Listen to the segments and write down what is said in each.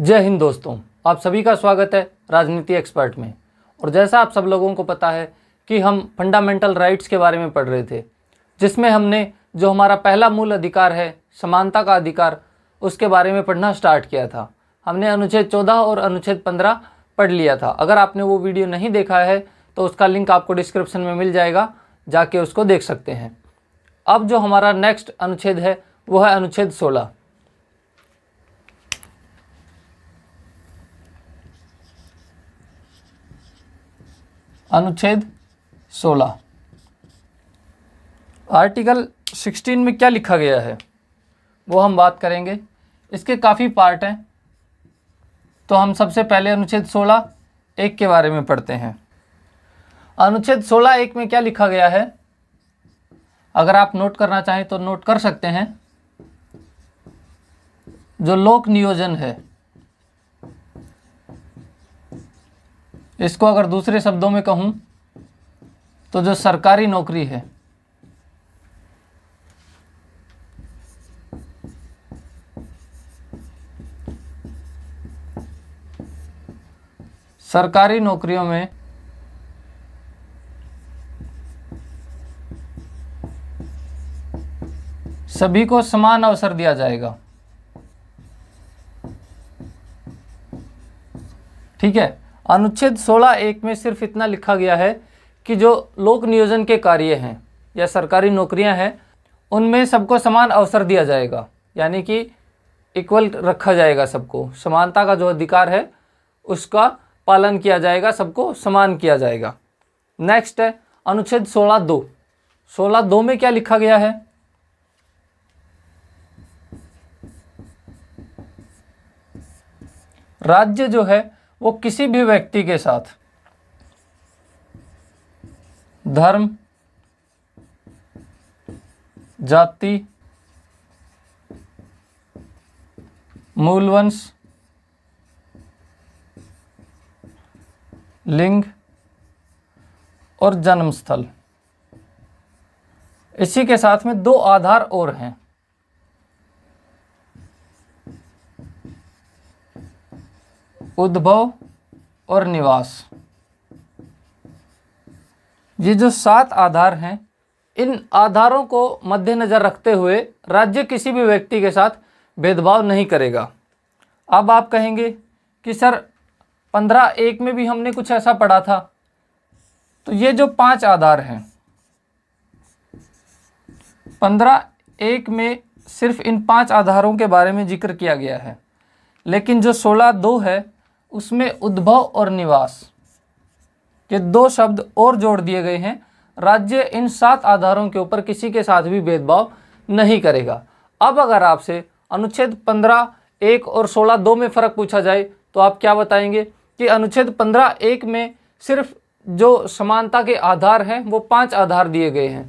जय हिंद दोस्तों आप सभी का स्वागत है राजनीति एक्सपर्ट में और जैसा आप सब लोगों को पता है कि हम फंडामेंटल राइट्स के बारे में पढ़ रहे थे जिसमें हमने जो हमारा पहला मूल अधिकार है समानता का अधिकार उसके बारे में पढ़ना स्टार्ट किया था हमने अनुच्छेद चौदह और अनुच्छेद पंद्रह पढ़ लिया था अगर आपने वो वीडियो नहीं देखा है तो उसका लिंक आपको डिस्क्रिप्शन में मिल जाएगा जाके उसको देख सकते हैं अब जो हमारा नेक्स्ट अनुच्छेद है वो है अनुच्छेद सोलह अनुच्छेद 16 आर्टिकल 16 में क्या लिखा गया है वो हम बात करेंगे इसके काफ़ी पार्ट हैं तो हम सबसे पहले अनुच्छेद 16 एक के बारे में पढ़ते हैं अनुच्छेद 16 एक में क्या लिखा गया है अगर आप नोट करना चाहें तो नोट कर सकते हैं जो लोक नियोजन है इसको अगर दूसरे शब्दों में कहूँ तो जो सरकारी नौकरी है सरकारी नौकरियों में सभी को समान अवसर दिया जाएगा ठीक है अनुच्छेद सोलह एक में सिर्फ इतना लिखा गया है कि जो लोक नियोजन के कार्य हैं या सरकारी नौकरियां हैं उनमें सबको समान अवसर दिया जाएगा यानी कि इक्वल रखा जाएगा सबको समानता का जो अधिकार है उसका पालन किया जाएगा सबको समान किया जाएगा नेक्स्ट है अनुच्छेद सोलह दो सोलह दो में क्या लिखा गया है राज्य जो है वो किसी भी व्यक्ति के साथ धर्म जाति मूलवंश लिंग और जन्मस्थल इसी के साथ में दो आधार और हैं उद्भव और निवास ये जो सात आधार हैं इन आधारों को मद्देनज़र रखते हुए राज्य किसी भी व्यक्ति के साथ भेदभाव नहीं करेगा अब आप कहेंगे कि सर पंद्रह एक में भी हमने कुछ ऐसा पढ़ा था तो ये जो पांच आधार हैं पंद्रह एक में सिर्फ इन पांच आधारों के बारे में जिक्र किया गया है लेकिन जो सोलह दो है उसमें उद्भव और निवास ये दो शब्द और जोड़ दिए गए हैं राज्य इन सात आधारों के ऊपर किसी के साथ भी भेदभाव नहीं करेगा अब अगर आपसे अनुच्छेद पंद्रह एक और सोलह दो में फ़र्क पूछा जाए तो आप क्या बताएंगे कि अनुच्छेद पंद्रह एक में सिर्फ जो समानता के आधार हैं वो पांच आधार दिए गए हैं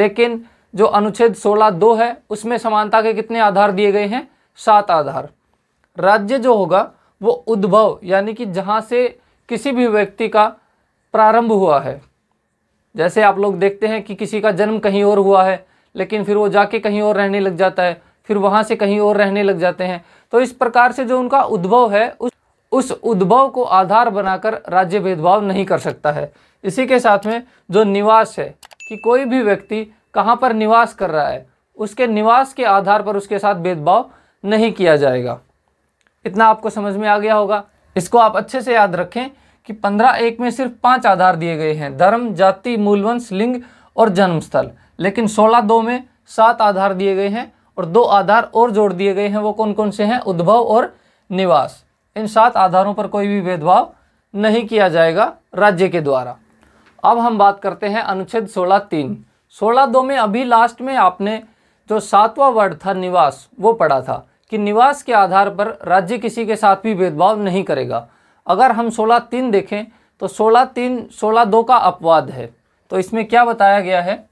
लेकिन जो अनुच्छेद सोलह दो है उसमें समानता के कितने आधार दिए गए हैं सात आधार राज्य जो होगा वो उद्भव यानी कि जहाँ से किसी भी व्यक्ति का प्रारंभ हुआ है जैसे आप लोग देखते हैं कि किसी का जन्म कहीं और हुआ है लेकिन फिर वो जाके कहीं और रहने लग जाता है फिर वहाँ से कहीं और रहने लग जाते हैं तो इस प्रकार से जो उनका उद्भव है उस उस उद्भव को आधार बनाकर राज्य भेदभाव नहीं कर सकता है इसी के साथ में जो निवास है कि कोई भी व्यक्ति कहाँ पर निवास कर रहा है उसके निवास के आधार पर उसके साथ भेदभाव नहीं किया जाएगा इतना आपको समझ में आ गया होगा इसको आप अच्छे से याद रखें कि पंद्रह एक में सिर्फ पांच आधार दिए गए हैं धर्म जाति मूलवंश लिंग और जन्मस्थल लेकिन सोलह दो में सात आधार दिए गए हैं और दो आधार और जोड़ दिए गए हैं वो कौन कौन से हैं उद्भव और निवास इन सात आधारों पर कोई भी भेदभाव नहीं किया जाएगा राज्य के द्वारा अब हम बात करते हैं अनुच्छेद सोलह तीन सोलह दो में अभी लास्ट में आपने जो सातवां वर्ड था निवास वो पढ़ा था कि निवास के आधार पर राज्य किसी के साथ भी भेदभाव नहीं करेगा अगर हम सोलह तीन देखें तो सोलह तीन सोलह दो का अपवाद है तो इसमें क्या बताया गया है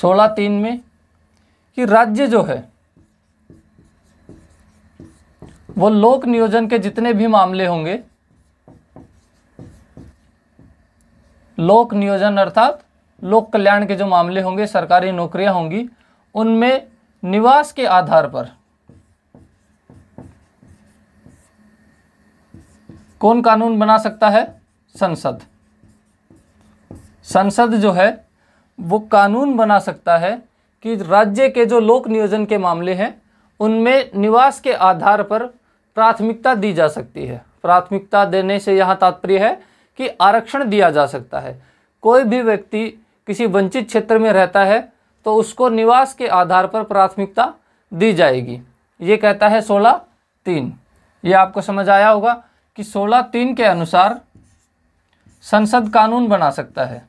सोलह तीन में कि राज्य जो है वो लोक नियोजन के जितने भी मामले होंगे लोक नियोजन अर्थात लोक कल्याण के जो मामले होंगे सरकारी नौकरियां होंगी उनमें निवास के आधार पर कौन कानून बना सकता है संसद संसद जो है वो कानून बना सकता है कि राज्य के जो लोक नियोजन के मामले हैं उनमें निवास के आधार पर प्राथमिकता दी जा सकती है प्राथमिकता देने से यहाँ तात्पर्य है कि आरक्षण दिया जा सकता है कोई भी व्यक्ति किसी वंचित क्षेत्र में रहता है तो उसको निवास के आधार पर प्राथमिकता दी जाएगी ये कहता है सोलह तीन ये आपको समझ आया होगा कि सोलह तीन के अनुसार संसद कानून बना सकता है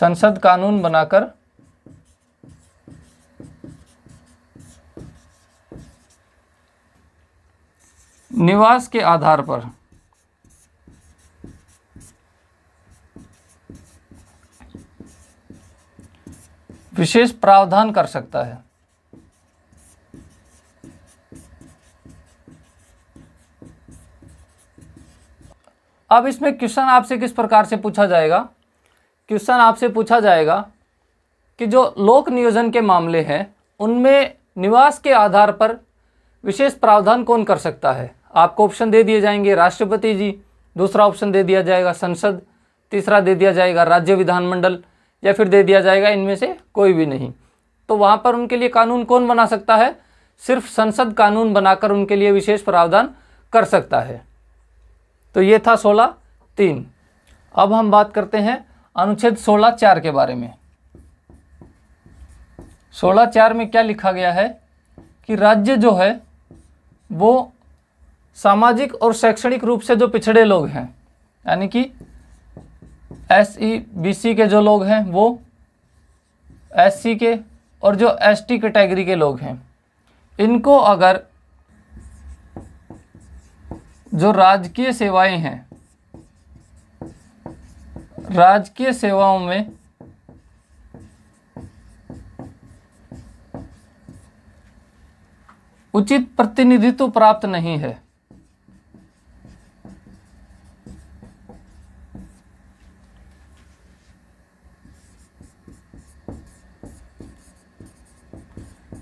संसद कानून बनाकर निवास के आधार पर विशेष प्रावधान कर सकता है अब इसमें क्वेश्चन आपसे किस प्रकार से पूछा जाएगा क्वेश्चन आपसे पूछा जाएगा कि जो लोक नियोजन के मामले हैं उनमें निवास के आधार पर विशेष प्रावधान कौन कर सकता है आपको ऑप्शन दे दिए जाएंगे राष्ट्रपति जी दूसरा ऑप्शन दे दिया जाएगा संसद तीसरा दे दिया जाएगा राज्य विधानमंडल या फिर दे दिया जाएगा इनमें से कोई भी नहीं तो वहाँ पर उनके लिए कानून कौन बना सकता है सिर्फ संसद कानून बनाकर उनके लिए विशेष प्रावधान कर सकता है तो ये था सोलह तीन अब हम बात करते हैं अनुच्छेद सोलह चार के बारे में सोलह चार में क्या लिखा गया है कि राज्य जो है वो सामाजिक और शैक्षणिक रूप से जो पिछड़े लोग हैं यानी कि एस ई बी सी के जो लोग हैं वो एस सी e के और जो एस टी कैटेगरी के लोग हैं इनको अगर जो राजकीय सेवाएं हैं राजकीय सेवाओं में उचित प्रतिनिधित्व प्राप्त नहीं है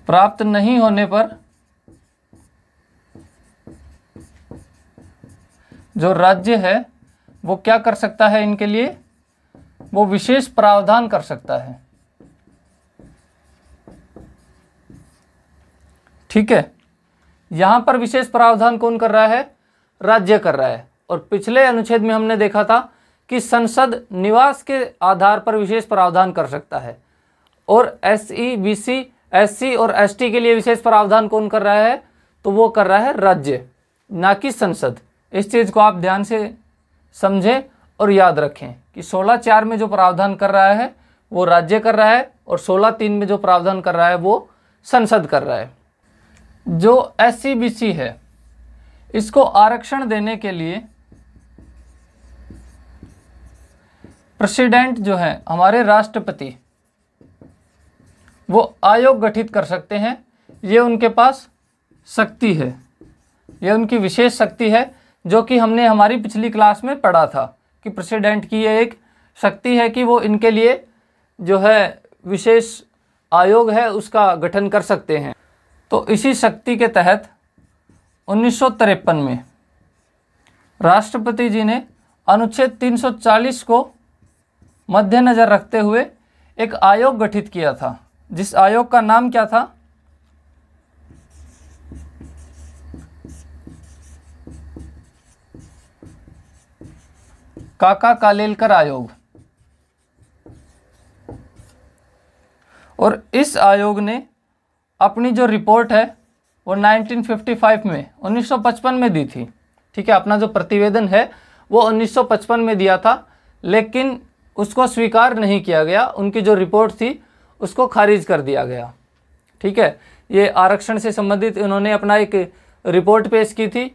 प्राप्त नहीं होने पर जो राज्य है वो क्या कर सकता है इनके लिए वो विशेष प्रावधान कर सकता है ठीक है यहां पर विशेष प्रावधान कौन कर रहा है राज्य कर रहा है और पिछले अनुच्छेद में हमने देखा था कि संसद निवास के आधार पर विशेष प्रावधान कर सकता है और S E B C SC और एसटी के लिए विशेष प्रावधान कौन कर रहा है तो वो कर रहा है राज्य ना कि संसद इस चीज़ को आप ध्यान से समझें और याद रखें कि सोलह चार में जो प्रावधान कर रहा है वो राज्य कर रहा है और सोलह तीन में जो प्रावधान कर रहा है वो संसद कर रहा है जो एस सी है इसको आरक्षण देने के लिए प्रेसिडेंट जो है हमारे राष्ट्रपति वो आयोग गठित कर सकते हैं ये उनके पास शक्ति है ये उनकी विशेष शक्ति है जो कि हमने हमारी पिछली क्लास में पढ़ा था कि प्रेसिडेंट की ये एक शक्ति है कि वो इनके लिए जो है विशेष आयोग है उसका गठन कर सकते हैं तो इसी शक्ति के तहत उन्नीस में राष्ट्रपति जी ने अनुच्छेद 340 को मद्देनज़र रखते हुए एक आयोग गठित किया था जिस आयोग का नाम क्या था काका कालेलकर आयोग और इस आयोग ने अपनी जो रिपोर्ट है वो 1955 में 1955 में दी थी ठीक है अपना जो प्रतिवेदन है वो 1955 में दिया था लेकिन उसको स्वीकार नहीं किया गया उनकी जो रिपोर्ट थी उसको खारिज कर दिया गया ठीक है ये आरक्षण से संबंधित इन्होंने अपना एक रिपोर्ट पेश की थी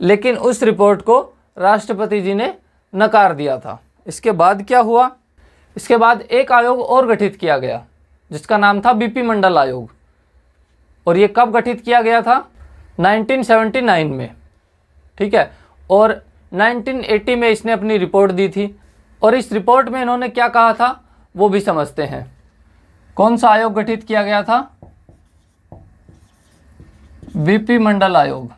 लेकिन उस रिपोर्ट को राष्ट्रपति जी ने नकार दिया था इसके बाद क्या हुआ इसके बाद एक आयोग और गठित किया गया जिसका नाम था बीपी मंडल आयोग और ये कब गठित किया गया था 1979 में ठीक है और 1980 में इसने अपनी रिपोर्ट दी थी और इस रिपोर्ट में इन्होंने क्या कहा था वो भी समझते हैं कौन सा आयोग गठित किया गया था बीपी मंडल आयोग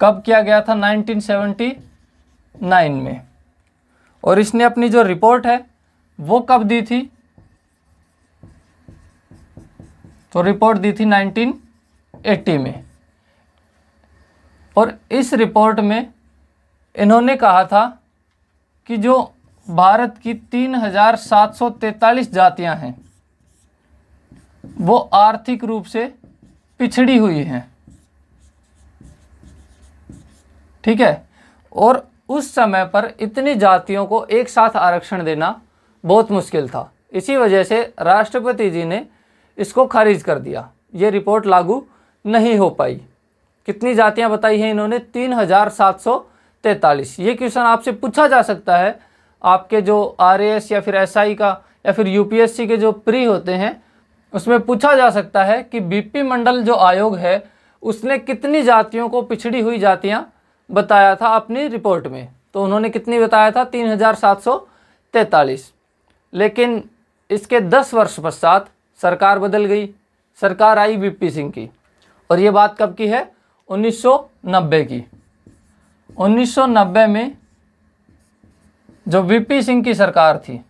कब किया गया था 1979 में और इसने अपनी जो रिपोर्ट है वो कब दी थी तो रिपोर्ट दी थी 1980 में और इस रिपोर्ट में इन्होंने कहा था कि जो भारत की तीन हजार सात सौ तैतालीस जातियां हैं वो आर्थिक रूप से पिछड़ी हुई हैं ठीक है और उस समय पर इतनी जातियों को एक साथ आरक्षण देना बहुत मुश्किल था इसी वजह से राष्ट्रपति जी ने इसको खारिज कर दिया ये रिपोर्ट लागू नहीं हो पाई कितनी जातियां बताई हैं इन्होंने तीन हज़ार सात सौ तैतालीस ये क्वेश्चन आपसे पूछा जा सकता है आपके जो आर या फिर एस का या फिर यू के जो प्री होते हैं उसमें पूछा जा सकता है कि बीपी मंडल जो आयोग है उसने कितनी जातियों को पिछड़ी हुई जातियाँ बताया था अपनी रिपोर्ट में तो उन्होंने कितनी बताया था तीन हज़ार सात सौ तैंतालीस लेकिन इसके दस वर्ष पश्चात सरकार बदल गई सरकार आई बीपी सिंह की और ये बात कब की है 1990 की 1990 में जो वीपी सिंह की सरकार थी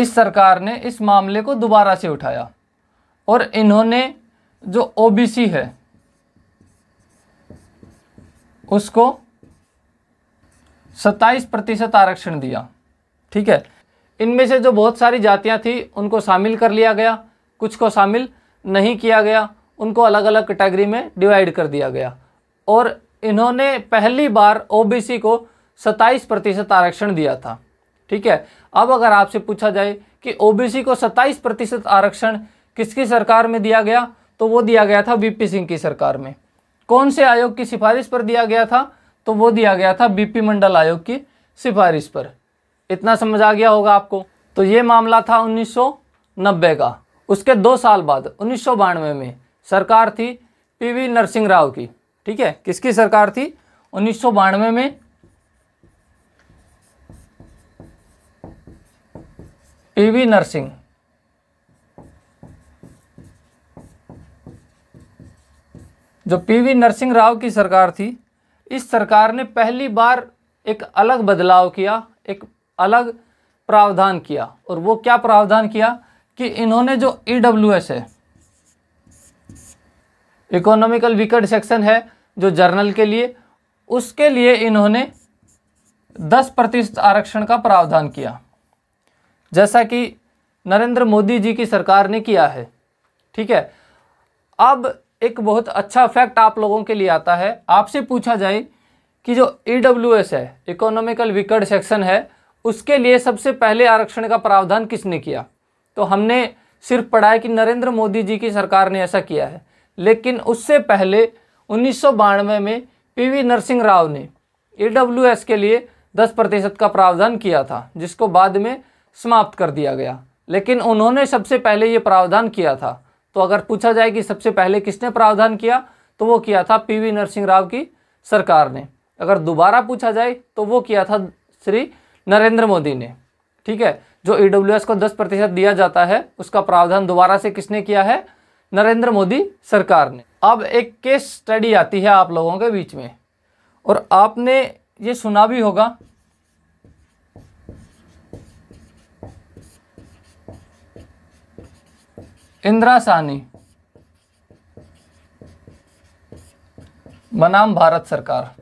इस सरकार ने इस मामले को दोबारा से उठाया और इन्होंने जो ओबीसी है उसको 27 प्रतिशत आरक्षण दिया ठीक है इनमें से जो बहुत सारी जातियां थी उनको शामिल कर लिया गया कुछ को शामिल नहीं किया गया उनको अलग अलग कैटेगरी में डिवाइड कर दिया गया और इन्होंने पहली बार ओबीसी को 27 प्रतिशत आरक्षण दिया था ठीक है अब अगर आपसे पूछा जाए कि ओबीसी को 27 प्रतिशत आरक्षण किसकी सरकार में दिया गया तो वो दिया गया था बीपी सिंह की सरकार में कौन से आयोग की सिफारिश पर दिया गया था तो वो दिया गया था बीपी मंडल आयोग की सिफारिश पर इतना समझ आ गया होगा आपको तो ये मामला था 1990 का उसके दो साल बाद उन्नीस में सरकार थी पीवी नरसिंह राव की ठीक है किसकी सरकार थी उन्नीस में पीवी नरसिंह जो पीवी नरसिंह राव की सरकार थी इस सरकार ने पहली बार एक अलग बदलाव किया एक अलग प्रावधान किया और वो क्या प्रावधान किया कि इन्होंने जो ई e है इकोनॉमिकल वीकर सेक्शन है जो जर्नल के लिए उसके लिए इन्होंने दस प्रतिशत आरक्षण का प्रावधान किया जैसा कि नरेंद्र मोदी जी की सरकार ने किया है ठीक है अब एक बहुत अच्छा फैक्ट आप लोगों के लिए आता है आपसे पूछा जाए कि जो ई e है इकोनॉमिकल विकर्ड सेक्शन है उसके लिए सबसे पहले आरक्षण का प्रावधान किसने किया तो हमने सिर्फ पढ़ा है कि नरेंद्र मोदी जी की सरकार ने ऐसा किया है लेकिन उससे पहले उन्नीस में पीवी नरसिंह राव ने ईडब्ल्यूएस के लिए 10 प्रतिशत का प्रावधान किया था जिसको बाद में समाप्त कर दिया गया लेकिन उन्होंने सबसे पहले ये प्रावधान किया था तो अगर पूछा जाए कि सबसे पहले किसने प्रावधान किया तो वो किया था पीवी नरसिंह राव की सरकार ने अगर दोबारा पूछा जाए तो वो किया था श्री नरेंद्र मोदी ने ठीक है जो ई को दस प्रतिशत दिया जाता है उसका प्रावधान दोबारा से किसने किया है नरेंद्र मोदी सरकार ने अब एक केस स्टडी आती है आप लोगों के बीच में और आपने ये सुना भी होगा इंदिरा सानी बनाम भारत सरकार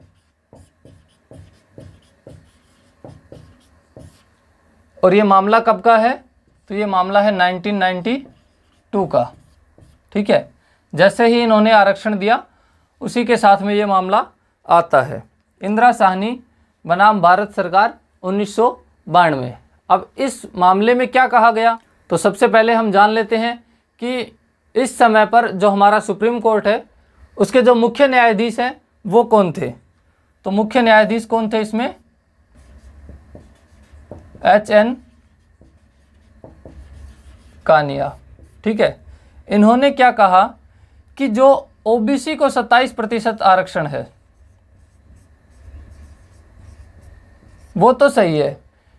और ये मामला कब का है तो ये मामला है 1992 का ठीक है जैसे ही इन्होंने आरक्षण दिया उसी के साथ में ये मामला आता है इंदिरा साहनी बनाम भारत सरकार उन्नीस अब इस मामले में क्या कहा गया तो सबसे पहले हम जान लेते हैं कि इस समय पर जो हमारा सुप्रीम कोर्ट है उसके जो मुख्य न्यायाधीश हैं वो कौन थे तो मुख्य न्यायाधीश कौन थे इसमें एच एन कानिया ठीक है इन्होंने क्या कहा कि जो ओबीसी को 27 प्रतिशत आरक्षण है वो तो सही है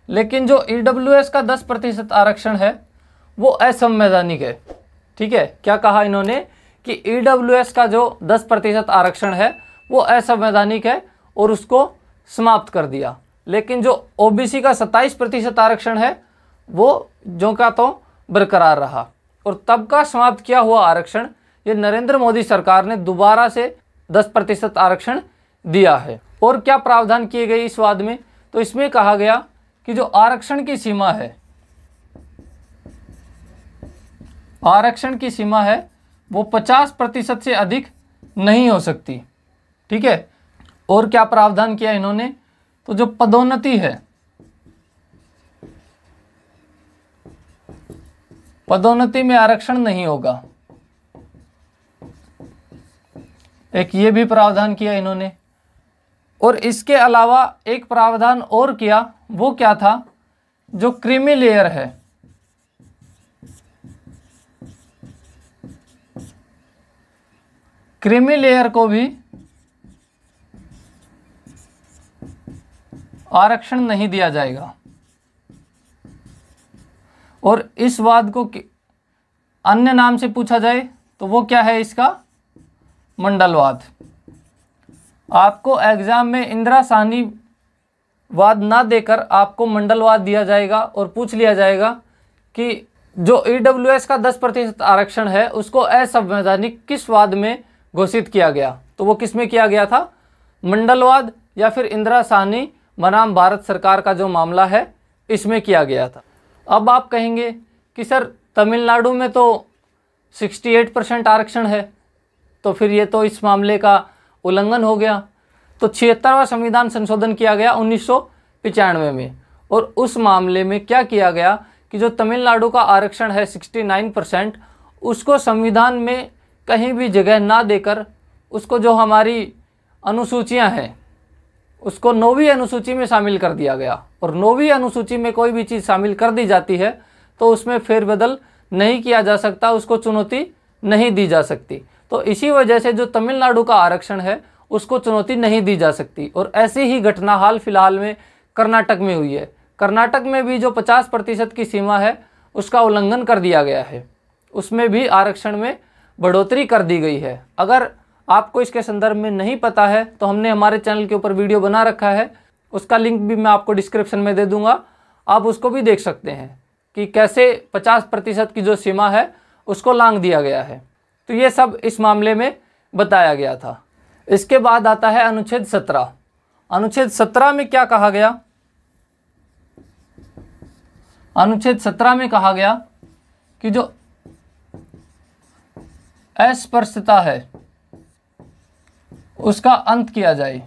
लेकिन जो ई e का 10 प्रतिशत आरक्षण है वो असंवैधानिक है ठीक है क्या कहा इन्होंने कि ई e का जो 10 प्रतिशत आरक्षण है वो असंवैधानिक है और उसको समाप्त कर दिया लेकिन जो ओबीसी का 27 प्रतिशत आरक्षण है वो जो का तो बरकरार रहा और तब का समाप्त किया हुआ आरक्षण ये नरेंद्र मोदी सरकार ने दोबारा से दस प्रतिशत आरक्षण दिया है और क्या प्रावधान किए गए इस वाद में तो इसमें कहा गया कि जो आरक्षण की सीमा है आरक्षण की सीमा है वो पचास प्रतिशत से अधिक नहीं हो सकती ठीक है और क्या प्रावधान किया इन्होंने तो जो पदोन्नति है पदोन्नति में आरक्षण नहीं होगा एक ये भी प्रावधान किया इन्होंने और इसके अलावा एक प्रावधान और किया वो क्या था जो क्रीमी लेयर है क्रीमी लेयर को भी आरक्षण नहीं दिया जाएगा और इस वाद को अन्य नाम से पूछा जाए तो वो क्या है इसका मंडलवाद आपको एग्ज़ाम में इंदिरा साहनी वाद ना देकर आपको मंडलवाद दिया जाएगा और पूछ लिया जाएगा कि जो ई e का दस प्रतिशत आरक्षण है उसको असंवैधानिक किस वाद में घोषित किया गया तो वो किस में किया गया था मंडलवाद या फिर इंदिरा साहनी बनाम भारत सरकार का जो मामला है इसमें किया गया था अब आप कहेंगे कि सर तमिलनाडु में तो 68 परसेंट आरक्षण है तो फिर ये तो इस मामले का उल्लंघन हो गया तो छिहत्तरवा संविधान संशोधन किया गया उन्नीस में और उस मामले में क्या किया गया कि जो तमिलनाडु का आरक्षण है 69 परसेंट उसको संविधान में कहीं भी जगह ना देकर उसको जो हमारी अनुसूचियां हैं उसको नौवीं अनुसूची में शामिल कर दिया गया और नौवीं अनुसूची में कोई भी चीज़ शामिल कर दी जाती है तो उसमें फेरबदल नहीं किया जा सकता उसको चुनौती नहीं दी जा सकती तो इसी वजह से जो तमिलनाडु का आरक्षण है उसको चुनौती नहीं दी जा सकती और ऐसी ही घटना हाल फिलहाल में कर्नाटक में हुई है कर्नाटक में भी जो पचास प्रतिशत की सीमा है उसका उल्लंघन कर दिया गया है उसमें भी आरक्षण में बढ़ोतरी कर दी गई है अगर आपको इसके संदर्भ में नहीं पता है तो हमने हमारे चैनल के ऊपर वीडियो बना रखा है उसका लिंक भी मैं आपको डिस्क्रिप्शन में दे दूंगा आप उसको भी देख सकते हैं कि कैसे पचास प्रतिशत की जो सीमा है उसको लांग दिया गया है तो ये सब इस मामले में बताया गया था इसके बाद आता है अनुच्छेद सत्रह अनुच्छेद सत्रह में क्या कहा गया अनुच्छेद सत्रह में कहा गया कि जो अस्पृश्यता है उसका अंत किया जाए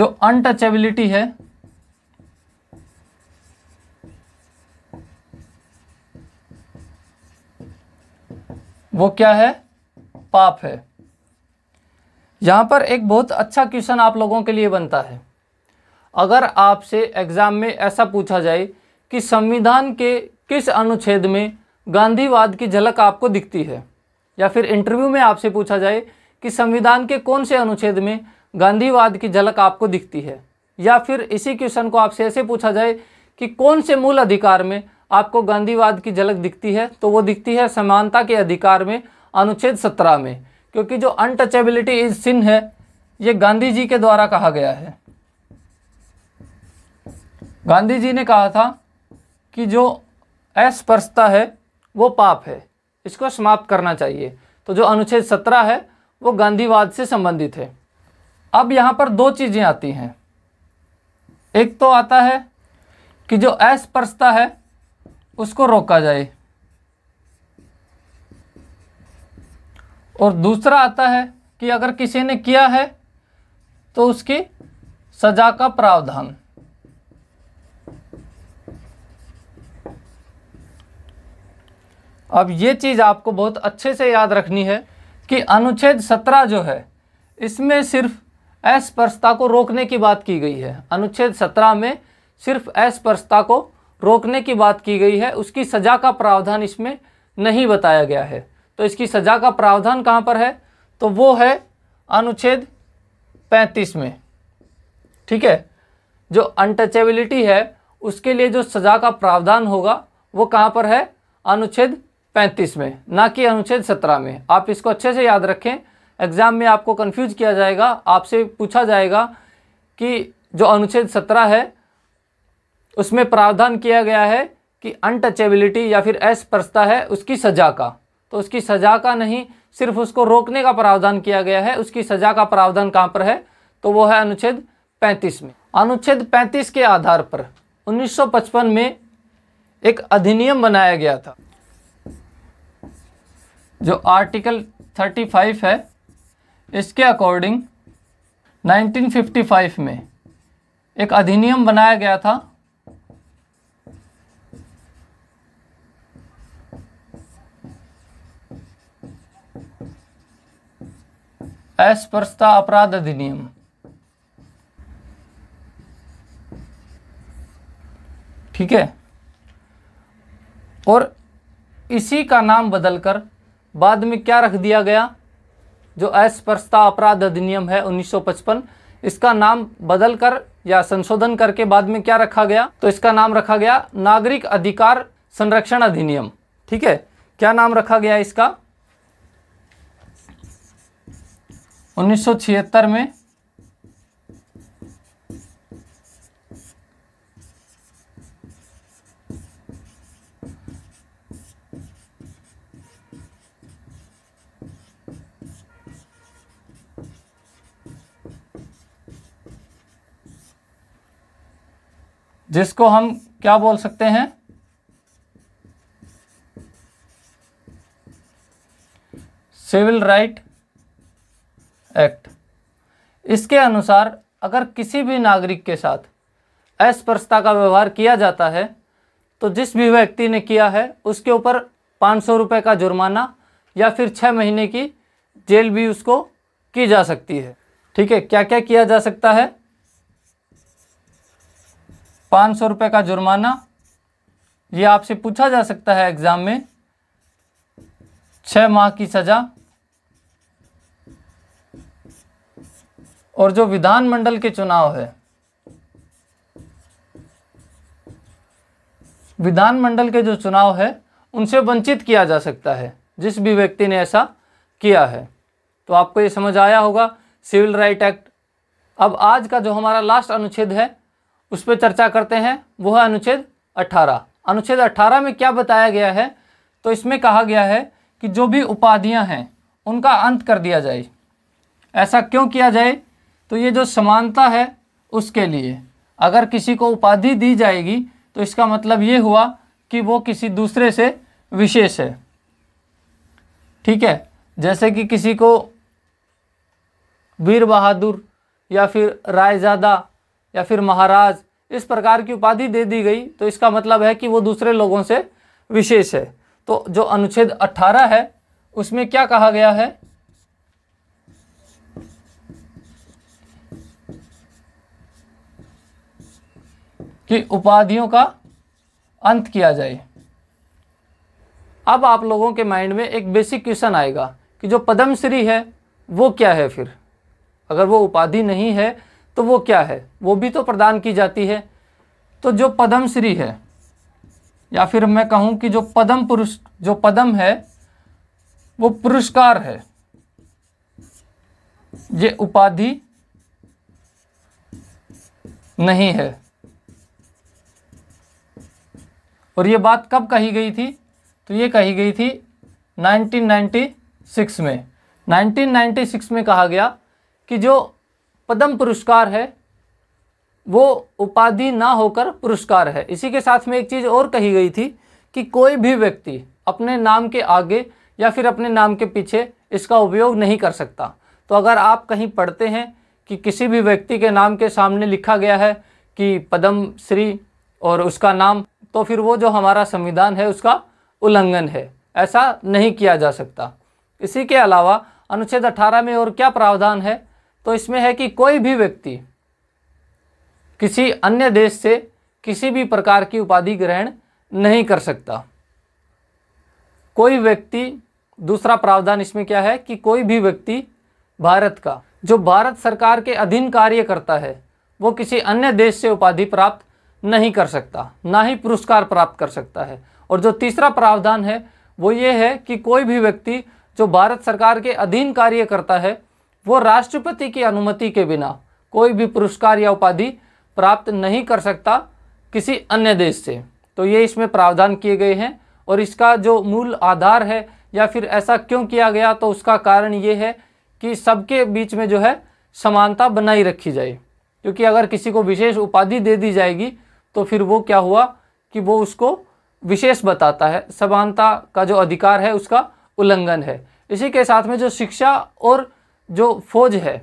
जो अनटचेबिलिटी है वो क्या है पाप है यहां पर एक बहुत अच्छा क्वेश्चन आप लोगों के लिए बनता है अगर आपसे एग्ज़ाम में ऐसा पूछा जाए कि संविधान के किस अनुच्छेद में गांधीवाद की झलक आपको दिखती है या फिर इंटरव्यू में आपसे पूछा जाए कि संविधान के कौन से अनुच्छेद में गांधीवाद की झलक आपको दिखती है या फिर इसी क्वेश्चन को आपसे ऐसे पूछा जाए कि कौन से मूल अधिकार में आपको गांधीवाद की झलक दिखती है तो वो दिखती है समानता के अधिकार में अनुच्छेद सत्रह में क्योंकि जो अनटचेबिलिटी इज सिन है ये गांधी जी के द्वारा कहा गया है गांधी जी ने कहा था कि जो अस्पर्शता है वो पाप है इसको समाप्त करना चाहिए तो जो अनुच्छेद सत्रह है वो गांधीवाद से संबंधित है अब यहाँ पर दो चीज़ें आती हैं एक तो आता है कि जो अस्पर्शता है उसको रोका जाए और दूसरा आता है कि अगर किसी ने किया है तो उसकी सजा का प्रावधान अब ये चीज़ आपको बहुत अच्छे से याद रखनी है कि अनुच्छेद सत्रह जो है इसमें सिर्फ अस्पर्शता को रोकने की बात की गई है अनुच्छेद सत्रह में सिर्फ अस्पर्शता को रोकने की बात की गई है उसकी सज़ा का प्रावधान इसमें नहीं बताया गया है तो इसकी सज़ा का प्रावधान कहाँ पर है तो वो है अनुच्छेद पैंतीस में ठीक है जो अनटचेबिलिटी है उसके लिए जो सज़ा का प्रावधान होगा वो कहाँ पर है अनुच्छेद पैंतीस में ना कि अनुच्छेद सत्रह में आप इसको अच्छे से याद रखें एग्ज़ाम में आपको कन्फ्यूज किया जाएगा आपसे पूछा जाएगा कि जो अनुच्छेद सत्रह है उसमें प्रावधान किया गया है कि अनटचेबिलिटी या फिर अस्पर्शता है उसकी सज़ा का तो उसकी सज़ा का नहीं सिर्फ उसको रोकने का प्रावधान किया गया है उसकी सज़ा का प्रावधान कहाँ पर है तो वो है अनुच्छेद पैंतीस में अनुच्छेद पैंतीस के आधार पर 1955 में एक अधिनियम बनाया गया था जो आर्टिकल 35 है इसके अकॉर्डिंग 1955 में एक अधिनियम बनाया गया था अस्पृशता अपराध अधिनियम ठीक है और इसी का नाम बदलकर बाद में क्या रख दिया गया जो अस्पर्शता अपराध अधिनियम है 1955 इसका नाम बदल कर या संशोधन करके बाद में क्या रखा गया तो इसका नाम रखा गया नागरिक अधिकार संरक्षण अधिनियम ठीक है क्या नाम रखा गया इसका 1976 में जिसको हम क्या बोल सकते हैं सिविल राइट एक्ट इसके अनुसार अगर किसी भी नागरिक के साथ अस्पृश्यता का व्यवहार किया जाता है तो जिस भी व्यक्ति ने किया है उसके ऊपर पाँच सौ रुपये का जुर्माना या फिर छः महीने की जेल भी उसको की जा सकती है ठीक है क्या क्या किया जा सकता है पाँच सौ रुपये का जुर्माना ये आपसे पूछा जा सकता है एग्ज़ाम में छः माह की सज़ा और जो विधानमंडल के चुनाव है विधानमंडल के जो चुनाव है उनसे वंचित किया जा सकता है जिस भी व्यक्ति ने ऐसा किया है तो आपको ये समझ आया होगा सिविल राइट एक्ट अब आज का जो हमारा लास्ट अनुच्छेद है उस पर चर्चा करते हैं वो है अनुच्छेद 18 अनुच्छेद 18 में क्या बताया गया है तो इसमें कहा गया है कि जो भी उपाधियां हैं उनका अंत कर दिया जाए ऐसा क्यों किया जाए तो ये जो समानता है उसके लिए अगर किसी को उपाधि दी जाएगी तो इसका मतलब ये हुआ कि वो किसी दूसरे से विशेष है ठीक है जैसे कि किसी को वीर बहादुर या फिर रायजादा या फिर महाराज इस प्रकार की उपाधि दे दी गई तो इसका मतलब है कि वो दूसरे लोगों से विशेष है तो जो अनुच्छेद 18 है उसमें क्या कहा गया है कि उपाधियों का अंत किया जाए अब आप लोगों के माइंड में एक बेसिक क्वेश्चन आएगा कि जो पद्मश्री है वो क्या है फिर अगर वो उपाधि नहीं है तो वो क्या है वो भी तो प्रदान की जाती है तो जो पदम श्री है या फिर मैं कहूँ कि जो पदम पुरुष जो पदम है वो पुरस्कार है ये उपाधि नहीं है और ये बात कब कही गई थी तो ये कही गई थी 1996 में 1996 में कहा गया कि जो पद्म पुरस्कार है वो उपाधि ना होकर पुरस्कार है इसी के साथ में एक चीज़ और कही गई थी कि कोई भी व्यक्ति अपने नाम के आगे या फिर अपने नाम के पीछे इसका उपयोग नहीं कर सकता तो अगर आप कहीं पढ़ते हैं कि किसी भी व्यक्ति के नाम के सामने लिखा गया है कि पद्म श्री और उसका नाम तो फिर वो जो हमारा संविधान है उसका उल्लंघन है ऐसा नहीं किया जा सकता इसी के अलावा अनुच्छेद 18 में और क्या प्रावधान है तो इसमें है कि कोई भी व्यक्ति किसी अन्य देश से किसी भी प्रकार की उपाधि ग्रहण नहीं कर सकता कोई व्यक्ति दूसरा प्रावधान इसमें क्या है कि कोई भी व्यक्ति भारत का जो भारत सरकार के अधीन कार्य करता है वो किसी अन्य देश से उपाधि प्राप्त नहीं कर सकता ना ही पुरस्कार प्राप्त कर सकता है और जो तीसरा प्रावधान है वो ये है कि कोई भी व्यक्ति जो भारत सरकार के अधीन कार्य करता है वो राष्ट्रपति की अनुमति के बिना कोई भी पुरस्कार या उपाधि प्राप्त नहीं कर सकता किसी अन्य देश से तो ये इसमें प्रावधान किए गए हैं और इसका जो मूल आधार है या फिर ऐसा क्यों किया गया तो उसका कारण ये है कि सबके बीच में जो है समानता बनाई रखी जाए क्योंकि अगर किसी को विशेष उपाधि दे दी जाएगी तो फिर वो क्या हुआ कि वो उसको विशेष बताता है समानता का जो अधिकार है उसका उल्लंघन है इसी के साथ में जो शिक्षा और जो फौज है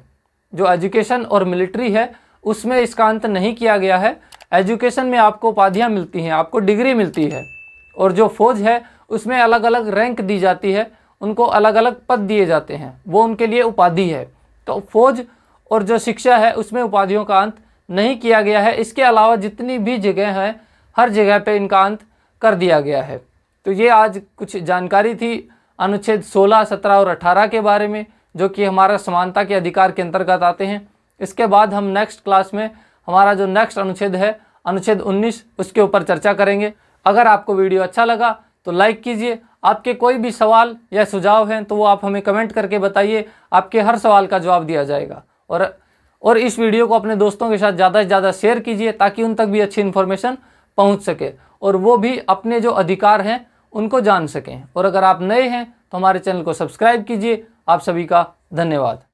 जो एजुकेशन और मिलिट्री है उसमें इसका अंत नहीं किया गया है एजुकेशन में आपको उपाधियाँ मिलती हैं आपको डिग्री मिलती है और जो फौज है उसमें अलग अलग रैंक दी जाती है उनको अलग अलग पद दिए जाते हैं वो उनके लिए उपाधि है तो फौज और जो शिक्षा है उसमें उपाधियों का अंत नहीं किया गया है इसके अलावा जितनी भी जगह हैं हर जगह पे इनका अंत कर दिया गया है तो ये आज कुछ जानकारी थी अनुच्छेद 16, 17 और 18 के बारे में जो कि हमारा समानता के अधिकार के अंतर्गत आते हैं इसके बाद हम नेक्स्ट क्लास में हमारा जो नेक्स्ट अनुच्छेद है अनुच्छेद 19 उसके ऊपर चर्चा करेंगे अगर आपको वीडियो अच्छा लगा तो लाइक कीजिए आपके कोई भी सवाल या सुझाव हैं तो वो आप हमें कमेंट करके बताइए आपके हर सवाल का जवाब दिया जाएगा और और इस वीडियो को अपने दोस्तों के साथ ज़्यादा से ज़्यादा शेयर कीजिए ताकि उन तक भी अच्छी इन्फॉर्मेशन पहुँच सके और वो भी अपने जो अधिकार हैं उनको जान सकें और अगर आप नए हैं तो हमारे चैनल को सब्सक्राइब कीजिए आप सभी का धन्यवाद